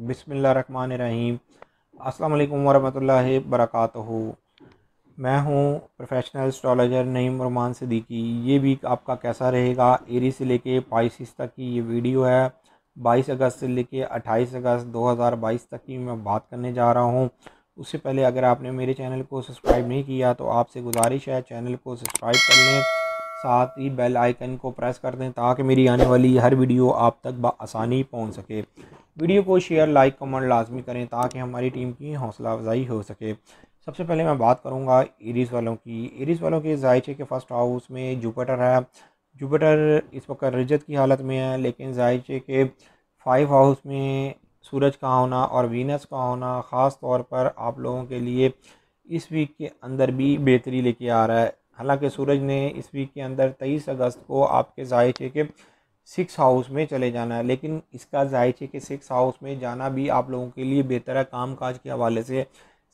रहीम अल्लाम वरहमल बरक़ात हो मैं हूँ प्रोफेशनल एस्ट्रोलॉजर नईम रमान सदीकी ये वीक आपका कैसा रहेगा एरी से लेके पाइसिस तक की ये वीडियो है 22 अगस्त से लेके 28 अगस्त 2022 तक की मैं बात करने जा रहा हूँ उससे पहले अगर आपने मेरे चैनल को सब्सक्राइब नहीं किया तो आपसे गुजारिश है चैनल को सब्सक्राइब कर लें साथ ही बेल आइकन को प्रेस कर दें ताकि मेरी आने वाली हर वीडियो आप तक बसानी पहुँच सके वीडियो को शेयर लाइक कमेंट लाजमी करें ताकि हमारी टीम की हौसला अफजाई हो सके सबसे पहले मैं बात करूंगा एरिस वालों की एरिस वालों के जायचे के फर्स्ट हाउस में जुपिटर है जुपिटर इस वक्त रजत की हालत में है लेकिन जायचे के फाइव हाउस में सूरज का होना और वीनस का होना ख़ास तौर पर आप लोगों के लिए इस वीक के अंदर भी बेहतरी लेके आ रहा है हालांकि सूरज ने इस वीक के अंदर तेईस अगस्त को आपके जायचे के सिक्स हाउस में चले जाना है लेकिन इसका जायचे के सिक्स हाउस में जाना भी आप लोगों के लिए बेहतर है काम काज के हवाले से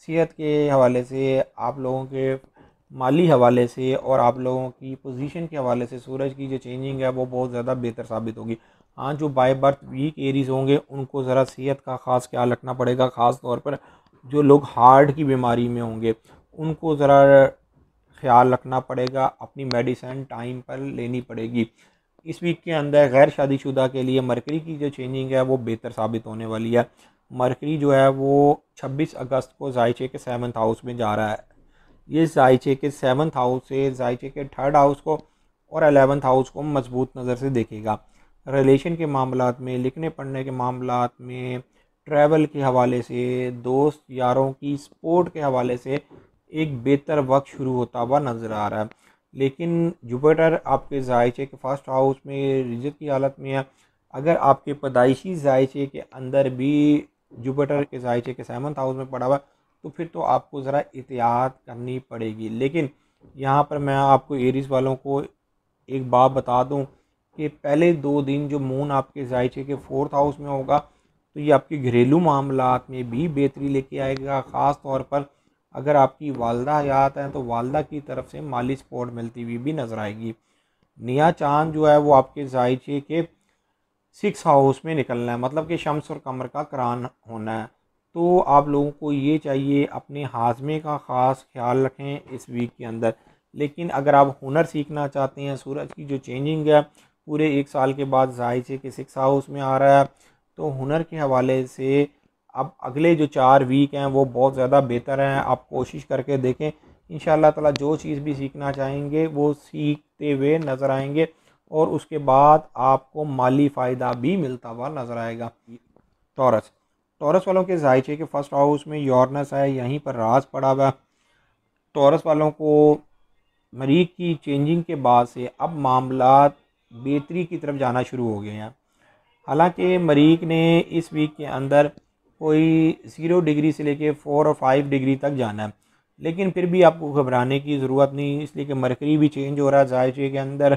सेहत के हवाले से आप लोगों के माली हवाले से और आप लोगों की पोजीशन के हवाले से सूरज की जो चेंजिंग है वो बहुत ज़्यादा बेहतर साबित होगी हाँ जो बाय बर्थ वीक एरीज होंगे उनको ज़रा सेहत का ख़ास ख्याल रखना पड़ेगा ख़ास तौर पर जो लोग हार्ट की बीमारी में होंगे उनको ज़रा ख्याल रखना पड़ेगा अपनी मेडिसिन टाइम पर लेनी पड़ेगी इस वीक के अंदर गैर शादीशुदा के लिए मरकरी की जो चेंजिंग है वो बेहतर साबित होने वाली है मरकरी जो है वो 26 अगस्त को जायचे के सेवन्थ हाउस में जा रहा है ये जायचे के सेवन्थ हाउस से जायचे के थर्ड हाउस को और अलेवंथ हाउस को मजबूत नज़र से देखेगा रिलेशन के मामला में लिखने पढ़ने के मामला में ट्रैवल के हवाले से दोस्त यारों की सपोर्ट के हवाले से एक बेहतर वक्त शुरू होता हुआ नज़र आ रहा है लेकिन जुपिटर आपके जायचे के फर्स्ट हाउस में रिजत की हालत में है अगर आपके पैदाइशी जायचे के अंदर भी जुपिटर के जायचे के सेवन्थ हाउस में पड़ा हुआ तो फिर तो आपको ज़रा एहतियात करनी पड़ेगी लेकिन यहाँ पर मैं आपको एरिस वालों को एक बात बता दूँ कि पहले दो दिन जो मून आपके जायचे के फोर्थ हाउस में होगा तो ये आपके घरेलू मामला में भी बेहतरी लेके आएगा ख़ास तौर पर अगर आपकी वालदा हयात हैं तो वालदा की तरफ से माली सपोर्ट मिलती हुई भी नज़र आएगी निया चांद जो है वो आपके जायचे के सिक्स हाउस में निकलना है मतलब कि शम्स और कमर का करान होना है तो आप लोगों को ये चाहिए अपने हाजमे का ख़ास ख्याल रखें इस वीक के अंदर लेकिन अगर आप हुनर सीखना चाहते हैं सूरज की जो चेंजिंग है पूरे एक साल के बाद जायचे के सिक्स हाउस में आ रहा है तो हुनर के हवाले से अब अगले जो चार वीक हैं वो बहुत ज़्यादा बेहतर हैं आप कोशिश करके देखें इन ताला जो चीज़ भी सीखना चाहेंगे वो सीखते हुए नज़र आएंगे और उसके बाद आपको माली फ़ायदा भी मिलता हुआ नज़र आएगा टॉरस टॉरस वालों के जायचे के फर्स्ट हाउस में यॉर्नस है यहीं पर राज पड़ा हुआ टॉरस वालों को मरीज की चेंजिंग के बाद से अब मामला बेहतरी की तरफ जाना शुरू हो गए हैं हालांकि मरीक ने इस वीक के अंदर कोई ज़ीरो डिग्री से लेके फोर और फाइव डिग्री तक जाना है लेकिन फिर भी आपको घबराने की ज़रूरत नहीं इसलिए कि मरकरी भी चेंज हो रहा है जायचे के अंदर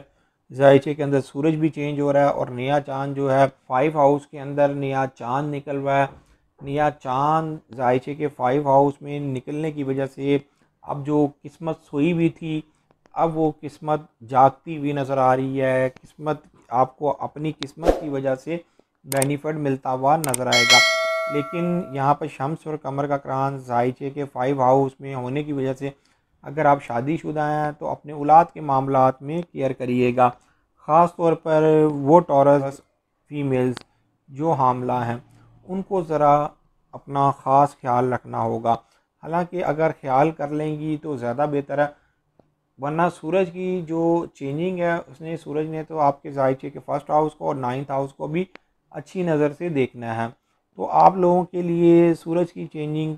जायचे के अंदर सूरज भी चेंज हो रहा है और नया चांद जो है फाइव हाउस के अंदर नया चांद निकल रहा है नया चांद जायचे के फाइव हाउस में निकलने की वजह से अब जो किस्मत सोई हुई थी अब वो किस्मत जागती हुई नज़र आ रही है किस्मत आपको अपनी किस्मत की वजह से बेनिफिट मिलता हुआ नज़र आएगा लेकिन यहाँ पर शम्स और कमर का क्रान जायचे के फाइव हाउस में होने की वजह से अगर आप शादीशुदा हैं तो अपने औलाद के मामला में केयर करिएगा ख़ास तौर पर वो टॉरस फीमेल्स जो हामला हैं उनको ज़रा अपना ख़ास ख्याल रखना होगा हालांकि अगर ख्याल कर लेंगी तो ज़्यादा बेहतर है वरना सूरज की जो चेंजिंग है उसने सूरज ने तो आपके जायचे के फर्स्ट हाउस को और नाइन्थ हाउस को भी अच्छी नज़र से देखना है तो आप लोगों के लिए सूरज की चेंजिंग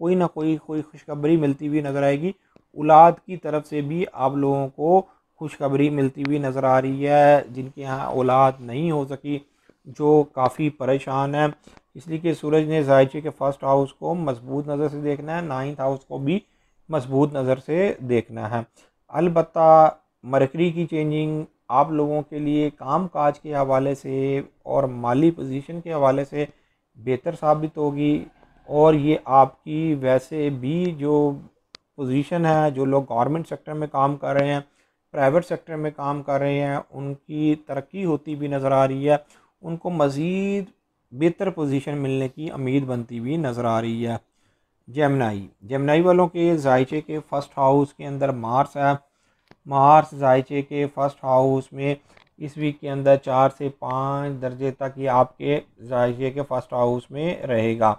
कोई ना कोई कोई खुशखबरी मिलती हुई नज़र आएगी औलाद की तरफ से भी आप लोगों को खुशखबरी मिलती हुई नज़र आ रही है जिनके यहाँ औलाद नहीं हो सकी जो काफ़ी परेशान है इसलिए कि सूरज ने जायचे के फर्स्ट हाउस को मजबूत नज़र से देखना है नाइन्थ हाउस को भी मजबूत नज़र से देखना है अलबत् मरकरी की चेंजिंग आप लोगों के लिए काम काज के हवाले से और माली पोजीशन के हवाले से बेहतर साबित होगी और ये आपकी वैसे भी जो पोजीशन है जो लोग गवर्नमेंट सेक्टर में काम कर रहे हैं प्राइवेट सेक्टर में काम कर रहे हैं उनकी तरक्की होती भी नज़र आ रही है उनको मज़ीद बेहतर पोजीशन मिलने की उम्मीद बनती हुई नज़र आ रही है जेमनाई जेमनाई वालों के जायचे के फर्स्ट हाउस के अंदर मार्स है मार्स जायचे के फर्स्ट हाउस में इस वीक के अंदर चार से पाँच दर्जे तक ये आपके जायशे के फर्स्ट हाउस में रहेगा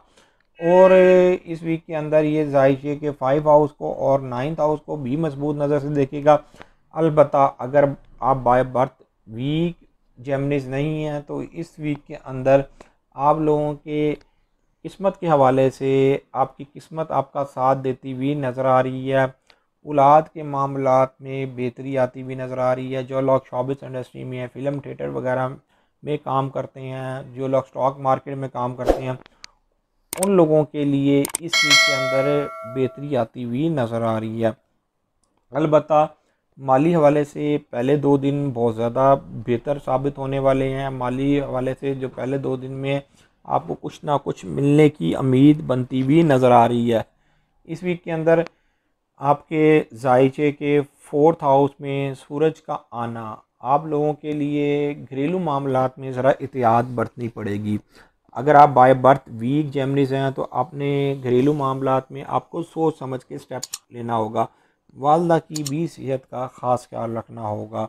और इस वीक के अंदर ये जायशे के फाइव हाउस को और नाइन्थ हाउस को भी मजबूत नज़र से देखेगा अलबत् अगर आप बाय बर्थ वीक जेमनिज नहीं हैं तो इस वीक के अंदर आप लोगों के किस्मत के हवाले से आपकी किस्मत आपका साथ देती हुई नज़र आ रही है औलाद के मामला में बेहतरी आती हुई नज़र आ रही है जो लोग शॉबिस इंडस्ट्री में फ़िल्म थिएटर वगैरह में काम करते हैं जो लोग स्टॉक मार्केट में काम करते हैं उन लोगों के लिए इस चीज़ के अंदर बेहतरी आती हुई नज़र आ रही है अलबत् माली हवाले से पहले दो दिन बहुत ज़्यादा बेहतर साबित होने वाले हैं माली हवाले से जो पहले दो दिन में आपको कुछ ना कुछ मिलने की उम्मीद बनती हुई नज़र आ रही है इस वीक के अंदर आपके जायचे के फोर्थ हाउस में सूरज का आना आप लोगों के लिए घरेलू मामला में ज़रा एहतियात बरतनी पड़ेगी अगर आप बाय बर्थ वीक जेमनीज हैं तो आपने घरेलू मामला में आपको सोच समझ के स्टेप लेना होगा वालदा की भी सेहत का ख़ास ख्याल रखना होगा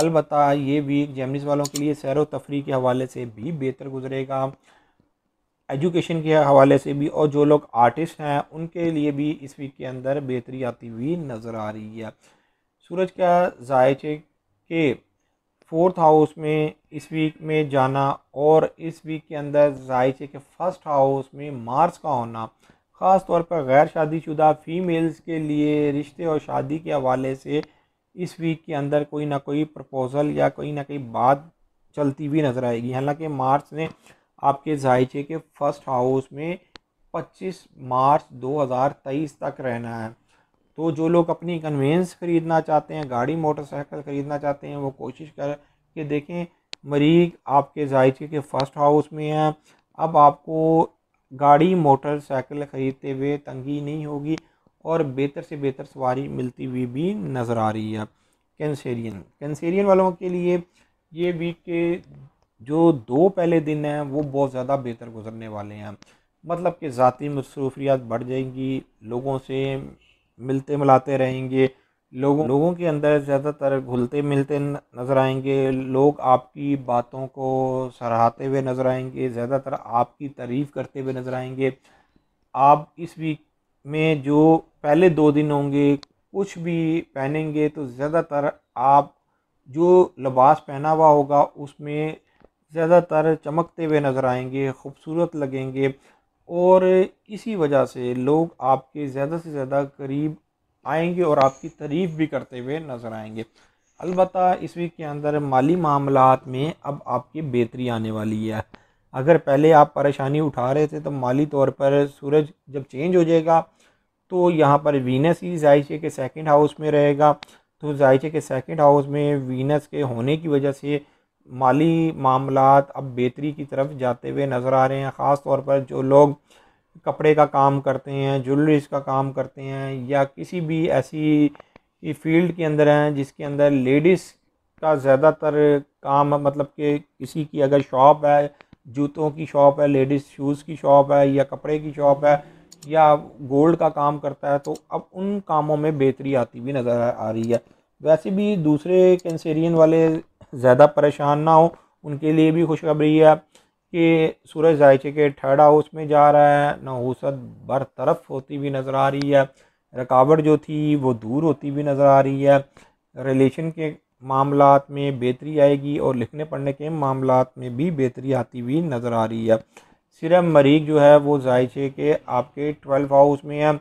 अलबत् ये वीक जेमनीज वालों के लिए सैर व तफरी के हवाले से भी बेहतर गुजरेगा एजुकेशन के हवाले से भी और जो लोग आर्टिस्ट हैं उनके लिए भी इस वीक के अंदर बेहतरी आती हुई नज़र आ रही है सूरज का जायचे के फोर्थ हाउस में इस वीक में जाना और इस वीक के अंदर जायचे के फर्स्ट हाउस में मार्स का होना ख़ास तौर पर गैर शादीशुदा फ़ीमेल्स के लिए रिश्ते और शादी के हवाले से इस वीक के अंदर कोई ना कोई प्रपोज़ल या कोई ना कोई बात चलती हुई नज़र आएगी हालांकि मार्च ने आपके जायचे के फर्स्ट हाउस में 25 मार्च 2023 तक रहना है तो जो लोग अपनी कन्वेंस ख़रीदना चाहते हैं गाड़ी मोटरसाइकिल ख़रीदना चाहते हैं वो कोशिश कर के देखें मरीज आपके जायचे के फर्स्ट हाउस में है अब आपको गाड़ी मोटरसाइकिल ख़रीदते हुए तंगी नहीं होगी और बेहतर से बेहतर सवारी मिलती हुई भी नज़र आ रही है कैंसेरियन कैंसेरियन वालों के लिए ये वीक के जो दो पहले दिन हैं वो बहुत ज़्यादा बेहतर गुजरने वाले हैं मतलब कि ज़ाती मसरूफियात बढ़ जाएंगी लोगों से मिलते मिलाते रहेंगे लोगों लोगों के अंदर ज़्यादातर घुलते मिलते नज़र आएंगे लोग आपकी बातों को सराहते हुए नज़र आएंगे ज़्यादातर आपकी तारीफ़ करते हुए नज़र आएंगे आप इस वीक में जो पहले दो दिन होंगे कुछ भी पहनेंगे तो ज़्यादातर आप जो लिबास पहना हुआ होगा उसमें ज़्यादातर चमकते हुए नज़र आएंगे ख़ूबसूरत लगेंगे और इसी वजह से लोग आपके ज़्यादा से ज़्यादा करीब आएंगे और आपकी तारीफ़ भी करते हुए नज़र आएंगे अलबत् इस वीक के अंदर माली मामला में अब आपकी बेहतरी आने वाली है अगर पहले आप परेशानी उठा रहे थे तो माली तौर पर सूरज जब चेंज हो जाएगा तो यहाँ पर वीनस ही जायचे के सेकंड हाउस में रहेगा तो जायचे के सेकंड हाउस में वीनस के होने की वजह से माली मामला अब बेहतरी की तरफ जाते हुए नज़र आ रहे हैं ख़ास तौर पर जो लोग कपड़े का काम करते हैं ज्वेलरीज का काम करते हैं या किसी भी ऐसी फील्ड के अंदर हैं जिसके अंदर लेडीज़ का ज़्यादातर काम मतलब कि किसी की अगर शॉप है जूतों की शॉप है लेडीज़ शूज़ की शॉप है या कपड़े की शॉप है या गोल्ड का काम करता है तो अब उन कामों में बेहतरी आती हुई नज़र आ रही है वैसे भी दूसरे कैंसेरियन वाले ज़्यादा परेशान ना हो उनके लिए भी खुशखबरी है कि सूरज जायचे के थर्ड हाउस में जा रहा है नौसत बरतरफ होती हुई नज़र आ रही है रुकावट जो थी वो दूर होती हुई नज़र आ रही है रिलेशन के मामला में बेहतरी आएगी और लिखने पढ़ने के मामला में भी बेहतरी आती हुई नज़र आ रही है सिरम मरीज जो है वो जायचे के आपके ट्वेल्थ हाउस में है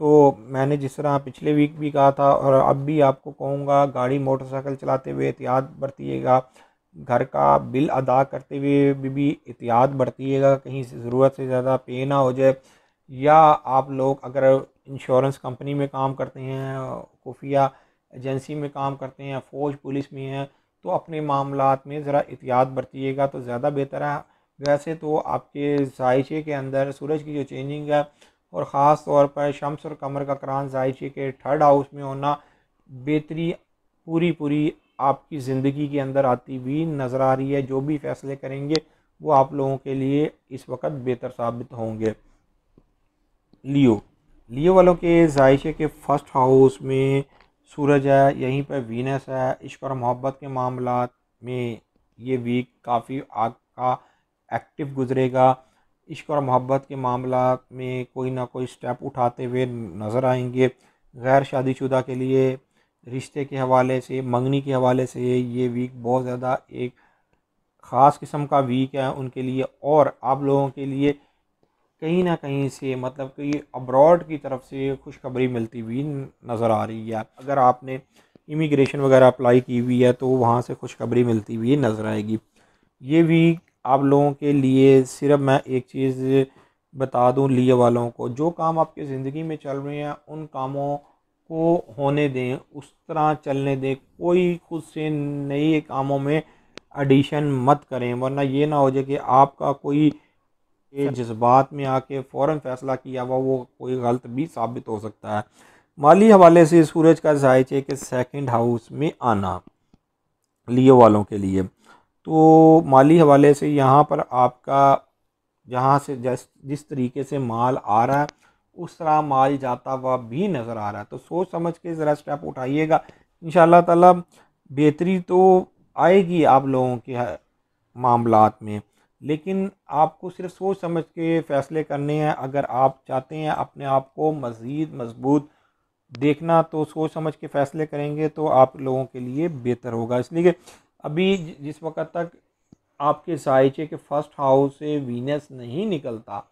तो मैंने जिस तरह पिछले वीक भी कहा था और अब भी आपको कहूँगा गाड़ी मोटरसाइकिल चलाते हुए एहतियात बरतिएगा घर का बिल अदा करते हुए भी, भी एहतियात बरतिएगा कहीं से ज़रूरत से ज़्यादा पे ना हो जाए या आप लोग अगर इंश्योरेंस कंपनी में काम करते हैं खुफिया एजेंसी में काम करते हैं फ़ौज पुलिस में हैं तो अपने मामला में ज़रा एहतियात बरतिएगा तो ज़्यादा बेहतर है वैसे तो आपके जायचे के अंदर सूरज की जो चेंजिंग है और ख़ास तौर पर शम्स और कमर का करान जायचे के थर्ड हाउस में होना बेहतरी पूरी पूरी आपकी ज़िंदगी के अंदर आती हुई नज़र आ रही है जो भी फैसले करेंगे वो आप लोगों के लिए इस वक्त बेहतर साबित होंगे लियो लियो वालों के जायशे के फर्स्ट हाउस में सूरज है यहीं पर वीनस है इश्क और मोहब्बत के मामला में ये वीक काफ़ी आपका एक्टिव गुजरेगा इश्क और मोहब्बत के मामला में कोई ना कोई स्टेप उठाते हुए नज़र आएंगे गैर शादीशुदा के लिए रिश्ते के हवाले से मंगनी के हवाले से ये वीक बहुत ज़्यादा एक ख़ास किस्म का वीक है उनके लिए और आप लोगों के लिए कहीं ना कहीं से मतलब कि अब्रॉड की तरफ से खुशखबरी मिलती हुई नज़र आ रही है अगर आपने इमिग्रेशन वगैरह अप्लाई की हुई है तो वहाँ से खुशखबरी मिलती हुई नज़र आएगी ये वीक आप लोगों के लिए सिर्फ मैं एक चीज़ बता दूं लिए वालों को जो काम आपके ज़िंदगी में चल रहे हैं उन कामों को होने दें उस तरह चलने दें कोई खुद से नए कामों में एडिशन मत करें वरना ये ना हो जाए कि आपका कोई जज्बात में आके फ़ौर फ़ैसला किया हुआ वो कोई गलत भी साबित हो सकता है माली हवाले से सूरज का जायचे के सेकंड हाउस में आना लिए वालों के लिए तो माली हवाले से यहाँ पर आपका जहाँ से जिस जिस तरीके से माल आ रहा है उस तरह माल जाता हुआ भी नज़र आ रहा है तो सोच समझ के ज़रा स्टेप उठाइएगा इन ताला बेहतरी तो आएगी आप लोगों के मामला में लेकिन आपको सिर्फ सोच समझ के फ़ैसले करने हैं अगर आप चाहते हैं अपने आप को मज़ीद मजबूत देखना तो सोच समझ के फ़ैसले करेंगे तो आप लोगों के लिए बेहतर होगा इसलिए अभी जिस वक्त तक आपके साइचे के फर्स्ट हाउस से वीनस नहीं निकलता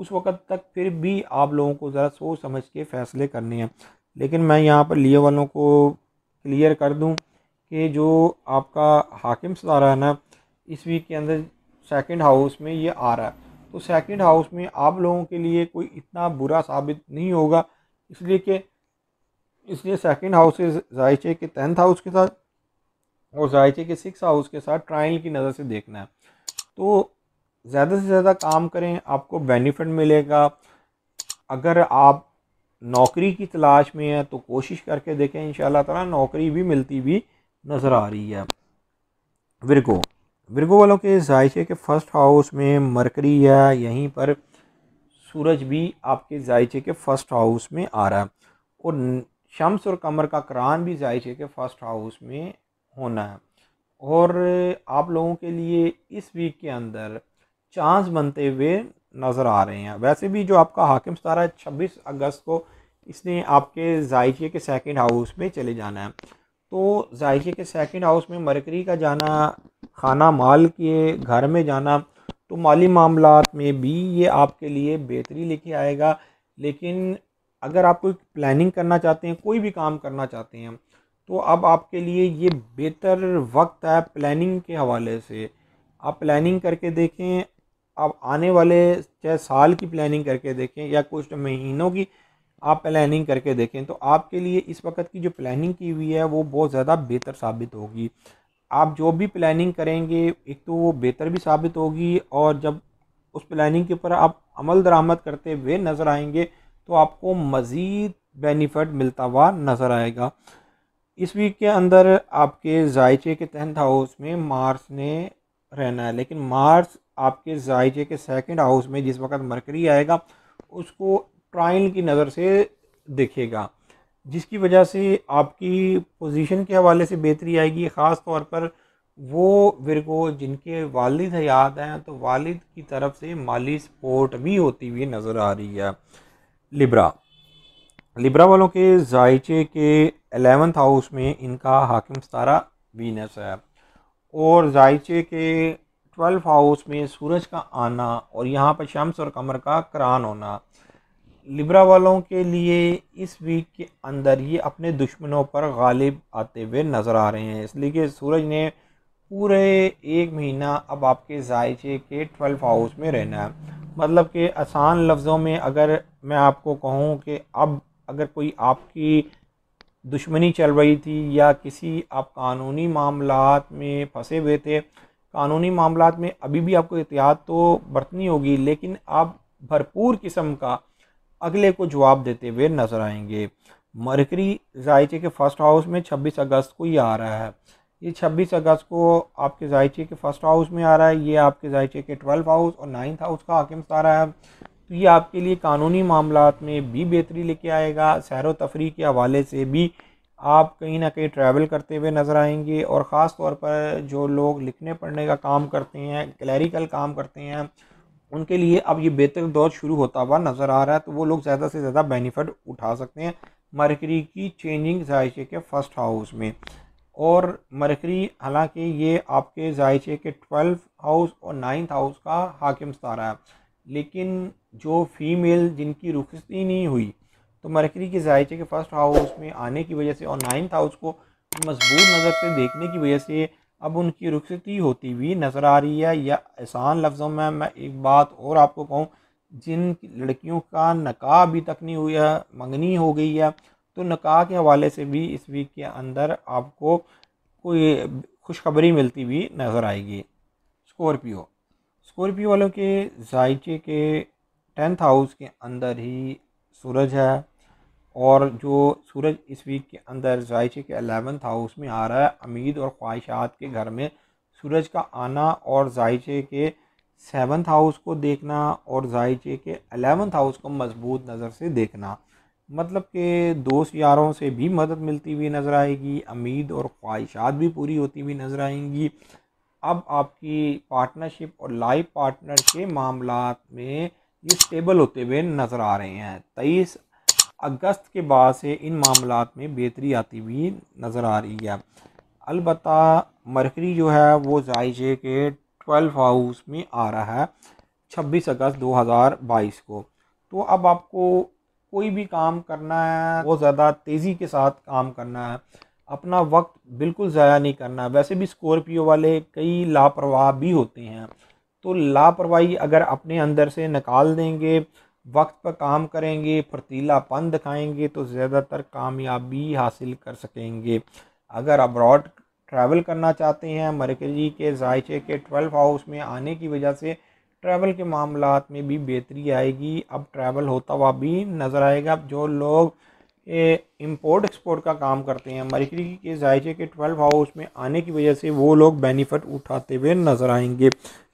उस वक्त तक फिर भी आप लोगों को ज़रा सोच समझ के फ़ैसले करने हैं लेकिन मैं यहाँ पर लिए वालों को क्लियर कर दूँ कि जो आपका हाकिम सदारा है ना इस वीक के अंदर सेकंड हाउस में ये आ रहा है तो सेकंड हाउस में आप लोगों के लिए कोई इतना बुरा साबित नहीं होगा इसलिए कि इसलिए सेकंड हाउस से जायचे के टेंथ हाउस के साथ और जायचे के सिक्स हाउस के साथ ट्रायल की नज़र से देखना है तो ज़्यादा से ज़्यादा काम करें आपको बेनिफिट मिलेगा अगर आप नौकरी की तलाश में हैं तो कोशिश करके देखें इन ताला नौकरी भी मिलती भी नज़र आ रही है विरगो विरगो वालों के जायचे के फर्स्ट हाउस में मरकरी है यहीं पर सूरज भी आपके जायचे के फर्स्ट हाउस में आ रहा है और शम्स और कमर का करान भी जायचे के फर्स्ट हाउस में होना है और आप लोगों के लिए इस वीक के अंदर चांस बनते हुए नज़र आ रहे हैं वैसे भी जो आपका हाकिम सतारा है छब्बीस अगस्त को इसने आपके जायके के सेकंड हाउस में चले जाना है तो जायके के सेकंड हाउस में मरकरी का जाना खाना माल के घर में जाना तो माली मामला में भी ये आपके लिए बेहतरी लेके आएगा लेकिन अगर आप कोई प्लानिंग करना चाहते हैं कोई भी काम करना चाहते हैं तो अब आपके लिए ये बेहतर वक्त है प्लानिंग के हवाले से आप प्लानिंग करके देखें आप आने वाले चाहे साल की प्लानिंग करके देखें या कुछ महीनों की आप प्लानिंग करके देखें तो आपके लिए इस वक्त की जो प्लानिंग की हुई है वो बहुत ज़्यादा बेहतर साबित होगी आप जो भी प्लानिंग करेंगे एक तो वो बेहतर भी साबित होगी और जब उस प्लानिंग के ऊपर आप अमल दरामद करते हुए नज़र आएंगे तो आपको मज़ीद बेनिफिट मिलता हुआ नज़र आएगा इस वीक के अंदर आपके जायचे के टेंथ हाउस में मार्स ने रहना है लेकिन मार्स आपके जायचे के सेकंड हाउस में जिस वक्त मरकरी आएगा उसको ट्राइन की नज़र से देखेगा जिसकी वजह से आपकी पोजीशन के हवाले से बेहतरी आएगी ख़ास तौर पर वो वर्गो जिनके वालिद हयात हैं तो वालिद की तरफ से माली सपोर्ट भी होती हुई नज़र आ रही है लिब्रा लिब्रा वालों के जायचे के एलेवंथ हाउस में इनका हाकिम सतारा वीनस है और जायचे के ट्वेल्थ हाउस में सूरज का आना और यहाँ पर शम्स और कमर का करान होना लिब्रा वालों के लिए इस वीक के अंदर ये अपने दुश्मनों पर गालिब आते हुए नज़र आ रहे हैं इसलिए कि सूरज ने पूरे एक महीना अब आपके जायचे के ट्वेल्थ हाउस में रहना है मतलब कि आसान लफ्ज़ों में अगर मैं आपको कहूँ कि अब अगर कोई आपकी दुश्मनी चल रही थी या किसी आप कानूनी मामला में फंसे हुए थे कानूनी मामला में अभी भी आपको एहतियात तो बरतनी होगी लेकिन आप भरपूर किस्म का अगले को जवाब देते हुए नजर आएंगे मरकरी जायचे के फर्स्ट हाउस में 26 अगस्त को ये आ रहा है ये 26 अगस्त को आपके जायचे के फर्स्ट हाउस में आ रहा है ये आपके जायचे के ट्वेल्थ हाउस और नाइन्थ हाउस का हाकिम सारा है तो ये आपके लिए कानूनी मामला में भी बेहतरी लेके आएगा सैर व तफरी के हवाले से भी आप कहीं ना कहीं ट्रैवल करते हुए नज़र आएंगे और ख़ास तौर पर जो लोग लिखने पढ़ने का काम करते हैं क्लैरिकल काम करते हैं उनके लिए अब ये बेहतर दौर शुरू होता हुआ नज़र आ रहा है तो वो लोग ज़्यादा से ज़्यादा बेनिफिट उठा सकते हैं मरकरी की चेंजिंग जायचे के फर्स्ट हाउस में और मरकरी हालांकि ये आपके जायचे के ट्वेल्थ हाउस और नाइन्थ हाउस का हाकिम सारा है लेकिन जो फीमेल जिनकी रुखसती नहीं हुई तो मरकरी के जायचे के फर्स्ट हाउस में आने की वजह से और नाइन्थ हाउस को मजबूत नज़र से देखने की वजह से अब उनकी रुखसती होती हुई नज़र आ रही है या आसान लफ्ज़ों में मैं एक बात और आपको कहूँ जिन लड़कियों का नका अभी तक नहीं हुआ मंगनी हो गई है तो नका के हवाले से भी इस वीक के अंदर आपको कोई खुशखबरी मिलती हुई नज़र आएगी स्कॉर्पियो स्कॉर्पियो वालों के जायचे के टेंथ हाउस के अंदर ही सूरज है और जो सूरज इस वीक के अंदर जायचे के अलेवंथ हाउस में आ रहा है अमीद और ख्वाहिशात के घर में सूरज का आना और जायचे के सेवन्थ हाउस को देखना और जायचे के अलेवंथ हाउस को मजबूत नज़र से देखना मतलब कि दोस्त यारों से भी मदद मिलती हुई नज़र आएगी अमीद और ख्वाहिशात भी पूरी होती हुई नज़र आएंगी अब आपकी पार्टनरशिप और लाइफ पार्टनर के मामला में ये स्टेबल होते हुए नज़र आ रहे हैं तेईस अगस्त के बाद से इन मामला में बेहतरी आती हुई नज़र आ रही है अलबत् मरकरी जो है वो जायजे के ट्वेल्व हाउस में आ रहा है छब्बीस अगस्त दो हज़ार बाईस को तो अब आपको कोई भी काम करना है बहुत ज़्यादा तेज़ी के साथ काम करना है अपना वक्त बिल्कुल ज़ाया नहीं करना वैसे भी स्कॉर्पियो वाले कई लापरवाह भी होते हैं तो लापरवाही अगर अपने अंदर से निकाल देंगे वक्त पर काम करेंगे फर्तीलापन दिखाएंगे तो ज़्यादातर कामयाबी हासिल कर सकेंगे अगर अब्रॉड ट्रैवल करना चाहते हैं मरकजी के जायचे के ट्वेल्व हाउस में आने की वजह से ट्रैवल के मामला में भी बेहतरी आएगी अब ट्रैवल होता हुआ भी नज़र आएगा जो लोग इंपोर्ट एक्सपोर्ट का काम करते हैं मरकरी के जायचे के ट्वेल्व हाउस में आने की वजह से वो लोग बेनिफिट उठाते हुए नज़र आएंगे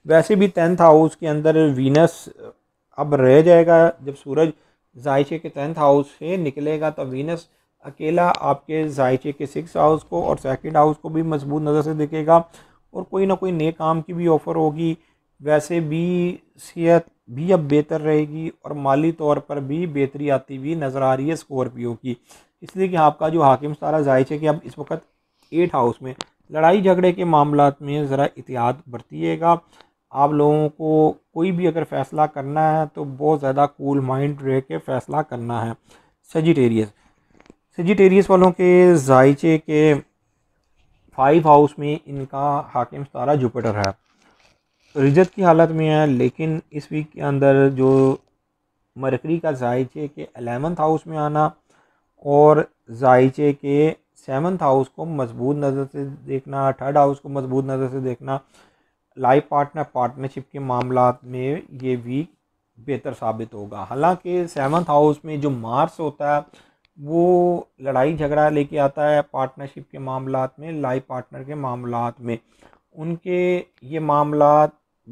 वैसे भी टेंथ हाउस के अंदर वीनस अब रह जाएगा जब सूरज जायचे के टेंथ हाउस से निकलेगा तो वीनस अकेला आपके जायचे के सिक्स हाउस को और सेकंड हाउस को भी मजबूत नज़र से दिखेगा और कोई ना कोई नए काम की भी ऑफ़र होगी वैसे भी सेहत भी अब बेहतर रहेगी और माली तौर पर भी बेहतरी आती हुई नज़र आ रही है स्कॉर्पियो की इसलिए कि आपका जो हाकिम सारा जायचे कि अब इस वक्त एट हाउस में लड़ाई झगड़े के मामला में ज़रा एहतियात बरतीएगा आप लोगों को कोई भी अगर फ़ैसला करना है तो बहुत ज़्यादा कूल माइंड रह के फ़ैसला करना है सजिटेरियस सजिटेरियस वालों के जायचे के फाइव हाउस में इनका हाकिम सारा जुपिटर है रिजत की हालत में है लेकिन इस वीक के अंदर जो मरकरी का जायचे के अलेवंथ हाउस में आना और जायचे के सेवन्थ हाउस को मजबूत नज़र से देखना थर्ड हाउस को मजबूत नज़र से देखना लाइफ पार्टनर पार्टनरशिप के मामला में ये वीक बेहतर साबित होगा हालांकि सेवन्थ हाउस में जो मार्स होता है वो लड़ाई झगड़ा लेके आता है पार्टनरशिप के मामला में लाइफ पार्टनर के मामला में उनके ये मामला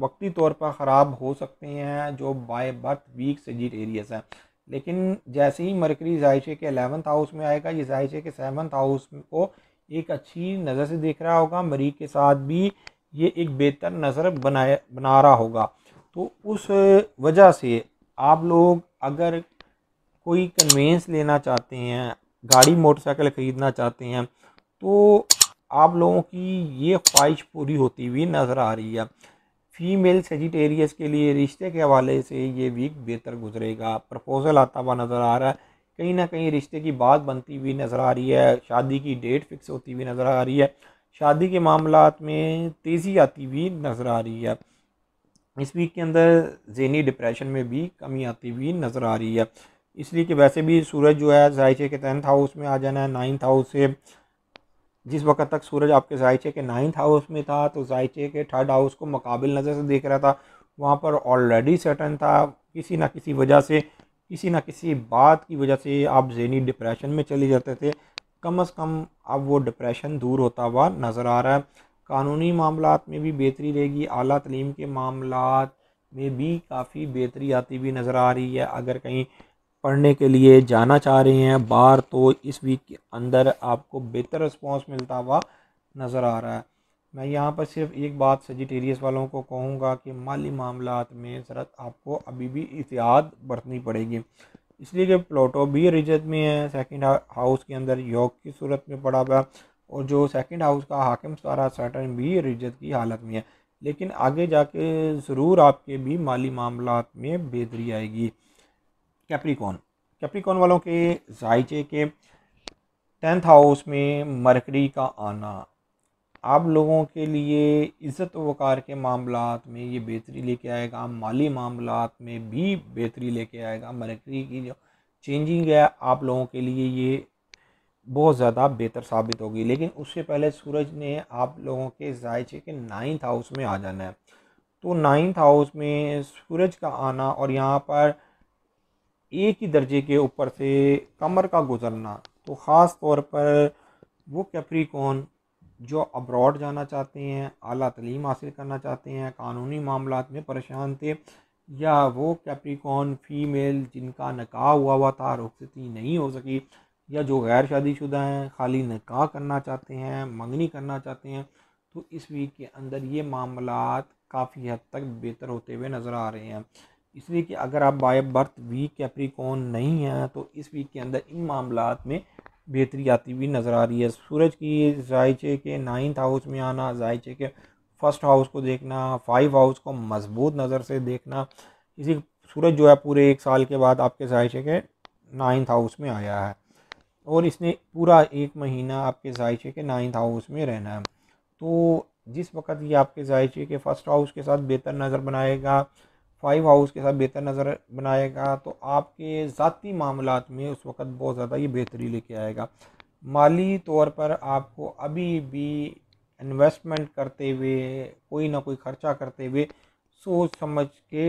वक्ती तौर पर ख़राब हो सकते हैं जो बाय बर्थ वीक सजिटेरियस हैं लेकिन जैसे ही मरकरी जायशे के अलेवंथ हाउस में आएगा ये जायशे के सेवन्थ हाउस को एक अच्छी नज़र से देख रहा होगा मरीज के साथ भी ये एक बेहतर नज़र बनाया बना रहा होगा तो उस वजह से आप लोग अगर कोई कन्वेंस लेना चाहते हैं गाड़ी मोटरसाइकिल ख़रीदना चाहते हैं तो आप लोगों की ये ख्वाहिश पूरी होती हुई नज़र आ रही है फीमेल सेजिटेरियस के लिए रिश्ते के हवाले से ये वीक बेहतर गुजरेगा प्रपोज़ल आता हुआ नज़र आ रहा है कहीं ना कहीं रिश्ते की बात बनती हुई नज़र आ रही है शादी की डेट फिक्स होती हुई नज़र आ रही है शादी के मामला में तेज़ी आती हुई नज़र आ रही है इस वीक के अंदर जहनी डिप्रेशन में भी कमी आती हुई नज़र आ रही है इसलिए कि वैसे भी सूरज जो है जायचे के टेंथ हाउस में आ जाना है नाइन्थ हाउस से जिस वक्त तक सूरज आपके जायचे के नाइन्थ हाउस में था तो जायचे के थर्ड हाउस को मुकाबिल नज़र से देख रहा था वहाँ पर ऑलरेडी सेटन था किसी ना किसी वजह से किसी ना किसी बात की वजह से आप जहनी डिप्रेशन में चले जाते थे कम अज़ कम अब वो डिप्रेशन दूर होता हुआ नज़र आ रहा है कानूनी मामला में भी बेहतरी रहेगी अली तलीम के मामला में भी काफ़ी बेहतरी आती हुई नज़र आ रही है अगर कहीं पढ़ने के लिए जाना चाह रहे हैं बाहर तो इस वीक के अंदर आपको बेहतर रिस्पॉन्स मिलता हुआ नज़र आ रहा है मैं यहाँ पर सिर्फ एक बात सजिटेरियस वालों को कहूँगा कि माली मामला में ज़रा आपको अभी भी एहतियात बरतनी पड़ेगी इसलिए कि प्लोटो भी रिजत में है सेकंड हाउस के अंदर योग की सूरत में पड़ा हुआ और जो सेकंड हाउस का हाकिम सारा सैटन भी रिजत की हालत में है लेकिन आगे जाके ज़रूर आपके भी माली मामला में बेहतरी आएगी कैप्रिकॉन कैप्रिकॉन वालों के जायचे के टेंथ हाउस में मरकरी का आना आप लोगों के लिए इज़्ज़त वक़ार के मामलों में ये बेहतरी लेके आएगा माली मामलों में भी बेहतरी लेके आएगा मरकरी की जो चेंजिंग है आप लोगों के लिए ये बहुत ज़्यादा बेहतर साबित होगी लेकिन उससे पहले सूरज ने आप लोगों के जायचे के नाइन्थ हाउस में आ जाना है तो नाइन्थ हाउस में सूरज का आना और यहाँ पर एक ही दर्जे के ऊपर से कमर का गुजरना तो ख़ास तौर पर वो कैप्रिकॉन जो अब्रॉड जाना चाहते हैं अली तलीम हासिल करना चाहते हैं कानूनी मामला में परेशान थे या वो कैप्रिकॉन फीमेल जिनका निकाह हुआ हुआ था रुखसती नहीं हो सकी या जो गैर शादीशुदा हैं खाली नकाह करना चाहते हैं मंगनी करना चाहते हैं तो इस वीक के अंदर ये मामला काफ़ी हद तक बेहतर होते हुए नज़र आ रहे हैं इसलिए कि अगर आप बाय बर्थ वीक कैप्रिकॉन नहीं हैं तो इस वीक के अंदर इन मामला में बेहतरी आती हुई नज़र आ रही है सूरज की जायचे के नाइन्थ हाउस में आना जायचे के फर्स्ट हाउस को देखना फाइव हाउस को मजबूत नज़र से देखना इसी सूरज जो है पूरे एक साल के बाद आपके जायचे के नाइन्थ हाउस में आया है और इसने पूरा एक महीना आपके जायचे के नाइन्थ हाउस में रहना है तो जिस वक्त ये आपके जायचे के फर्स्ट हाउस के साथ बेहतर नज़र बनाएगा फाइव हाउस के साथ बेहतर नज़र बनाएगा तो आपके ज़ाती मामला में उस वक्त बहुत ज़्यादा ये बेहतरी लेके आएगा माली तौर पर आपको अभी भी इन्वेस्टमेंट करते हुए कोई ना कोई खर्चा करते हुए सोच समझ के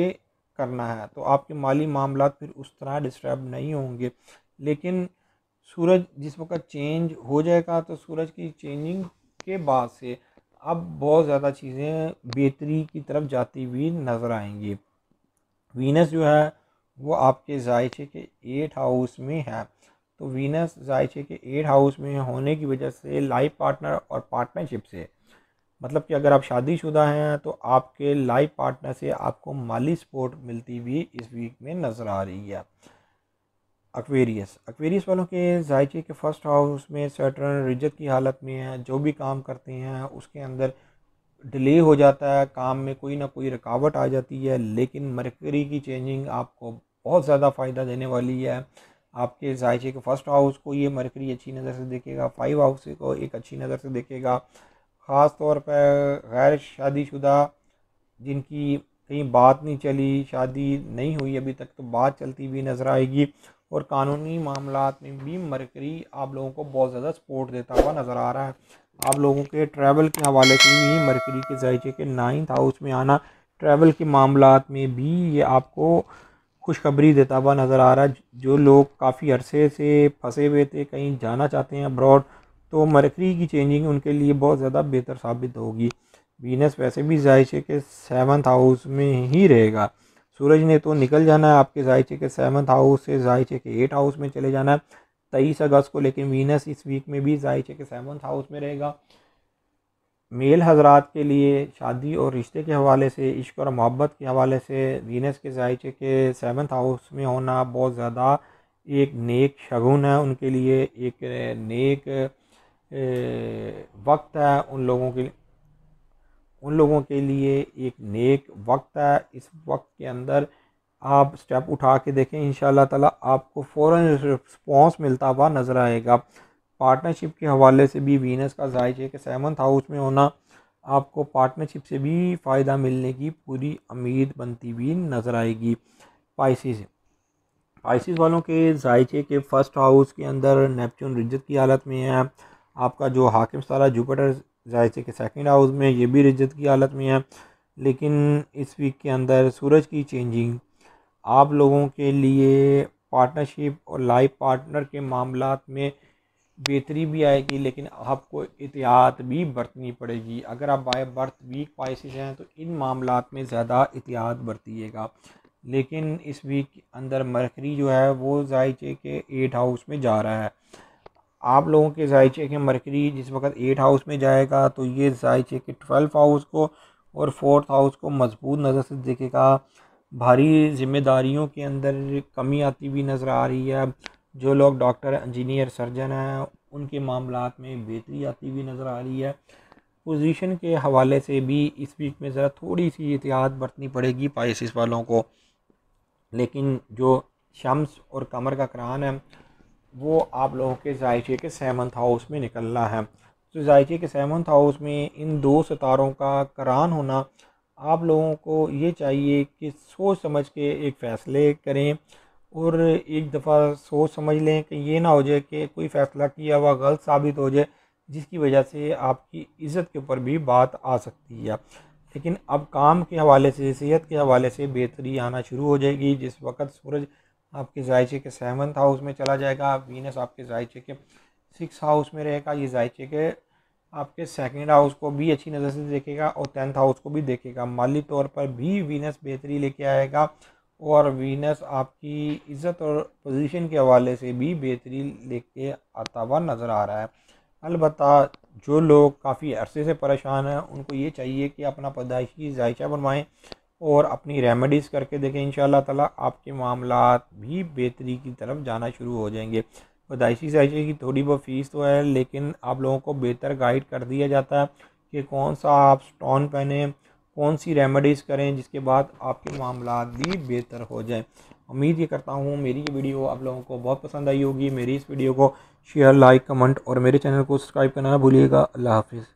करना है तो आपके माली मामला फिर उस तरह डिस्टर्ब नहीं होंगे लेकिन सूरज जिस वक्त चेंज हो जाएगा तो सूरज की चेंजिंग के बाद से अब बहुत ज़्यादा चीज़ें बेहतरी की तरफ जाती हुई नज़र आएंगी वीनस जो है वो आपके जायचे के एट हाउस में है तो वीनस जायचे के एट हाउस में होने की वजह से लाइफ पार्टनर और पार्टनरशिप से मतलब कि अगर आप शादीशुदा हैं तो आपके लाइफ पार्टनर से आपको माली सपोर्ट मिलती हुई इस वीक में नज़र आ रही है अक्वेरियस एक्वेरियस वालों के जायचे के फर्स्ट हाउस में सैटर्न रिजत की हालत में है जो भी काम करते हैं उसके अंदर डिले हो जाता है काम में कोई ना कोई रुकावट आ जाती है लेकिन मरकरी की चेंजिंग आपको बहुत ज़्यादा फ़ायदा देने वाली है आपके जायचे के फर्स्ट हाउस को ये मरकरी अच्छी नज़र से देखेगा फाइव हाउस को एक अच्छी नज़र से देखेगा ख़ास तौर पर गैर शादीशुदा जिनकी कहीं बात नहीं चली शादी नहीं हुई अभी तक तो बात चलती हुई नज़र आएगी और कानूनी मामला में भी मरकरी आप लोगों को बहुत ज़्यादा सपोर्ट देता हुआ नज़र आ रहा है आप लोगों के ट्रैवल के हवाले से भी मरकरी के जायचे के नाइन्थ हाउस में आना ट्रैवल के मामला में भी ये आपको खुशखबरी देता हुआ नज़र आ रहा है जो लोग काफ़ी अरसे से फंसे हुए थे कहीं जाना चाहते हैं अब्रॉड तो मरकरी की चेंजिंग उनके लिए बहुत ज़्यादा बेहतर साबित होगी बिजनेस वैसे भी जायचे के सेवन्थ हाउस में ही रहेगा सूरज ने तो निकल जाना है आपके जायचे के सेवन्थ हाउस से जायचे के एट हाउस में चले जाना है तेईस अगस्त को लेकिन वीनस इस वीक में भी जायचे के सेवन्थ हाउस में रहेगा मेल हजरात के लिए शादी और रिश्ते के हवाले से इश्क और मोहब्बत के हवाले से वीनस के जायचे के सेवन्थ हाउस में होना बहुत ज़्यादा एक नेक शगुन है उनके लिए एक नेक वक्त है उन लोगों के उन लोगों के लिए एक नेक वक्त है इस वक्त के अंदर आप स्टेप उठा के देखें इन ताला आपको फ़ौर रिस्पॉन्स मिलता हुआ नज़र आएगा पार्टनरशिप के हवाले से भी वीनस का जायज है कि सेवन्थ हाउस में होना आपको पार्टनरशिप से भी फ़ायदा मिलने की पूरी उम्मीद बनती हुई नज़र आएगी पाइसिस पाइसिस वालों के जायचे के फर्स्ट हाउस के अंदर नेपचून रिजत की हालत में है आपका जो हाकिम सारा जुपिटर जायचे के सेकंड हाउस में ये भी रिजत की हालत में है लेकिन इस वीक के अंदर सूरज की चेंजिंग आप लोगों के लिए पार्टनरशिप और लाइफ पार्टनर के मामला में बेहतरी भी आएगी लेकिन आपको एहतियात भी बरतनी पड़ेगी अगर आप बाय बर्थ वीक पाइसिस हैं तो इन मामला में ज़्यादा एहतियात बरतीएगा लेकिन इस वीक के अंदर मरकरी जो है वो जायचे के एट हाउस में जा रहा है आप लोगों के जायचे के मरकरी जिस वक्त एट हाउस में जाएगा तो ये जायचे के ट्वेल्थ हाउस को और फोर्थ हाउस को मजबूत नज़र से देखेगा भारी जिम्मेदारियों के अंदर कमी आती हुई नज़र आ रही है जो लोग डॉक्टर इंजीनियर सर्जन हैं उनके मामला में बेहतरी आती हुई नज़र आ रही है पोजीशन के हवाले से भी इस वीक में ज़रा थोड़ी सी एहतियात बरतनी पड़ेगी पाइसिस वालों को लेकिन जो शम्स और कमर का करान है वो आप लोगों के जायचे के सेवंथ हाउस में निकलना है तो जायचे के सेवंथ हाउस में इन दो सितारों का करान होना आप लोगों को ये चाहिए कि सोच समझ के एक फ़ैसले करें और एक दफ़ा सोच समझ लें कि ये ना हो जाए कि कोई फ़ैसला किया हुआ गलत साबित हो जाए जिसकी वजह से आपकी इज़्ज़त के ऊपर भी बात आ सकती है लेकिन अब काम के हवाले से सेहत के हवाले से बेहतरी आना शुरू हो जाएगी जिस वक्त सूरज आपके जायचे के सेवन्थ हाउस में चला जाएगा वीनस आपके जायचे के सिक्स हाउस में रहेगा ये जायचे के आपके सेकेंड हाउस को भी अच्छी नज़र से देखेगा और टेंथ हाउस को भी देखेगा माली तौर पर भी वीनस बेहतरी लेके आएगा और वीनस आपकी इज़्ज़त और पोजीशन के हवाले से भी बेहतरी लेके आता हुआ नज़र आ रहा है अलबत् जो लोग काफ़ी अरसे से परेशान हैं उनको ये चाहिए कि अपना पैदाइशी जायचा बनवाएँ और अपनी रेमेडीज़ करके देखें इन शाला आपके मामला भी बेहतरी की तरफ जाना शुरू हो जाएंगे पैदाइशी से की थोड़ी बहुत फीस तो है लेकिन आप लोगों को बेहतर गाइड कर दिया जाता है कि कौन सा आप स्टोन पहने कौन सी रेमेडीज़ करें जिसके बाद आपके मामला भी बेहतर हो जाए उम्मीद ये करता हूँ मेरी ये वीडियो आप लोगों को बहुत पसंद आई होगी मेरी इस वीडियो को शेयर लाइक कमेंट और मेरे चैनल को सब्सक्राइब करना ना भूलिएगा अल्लाह हाफिज़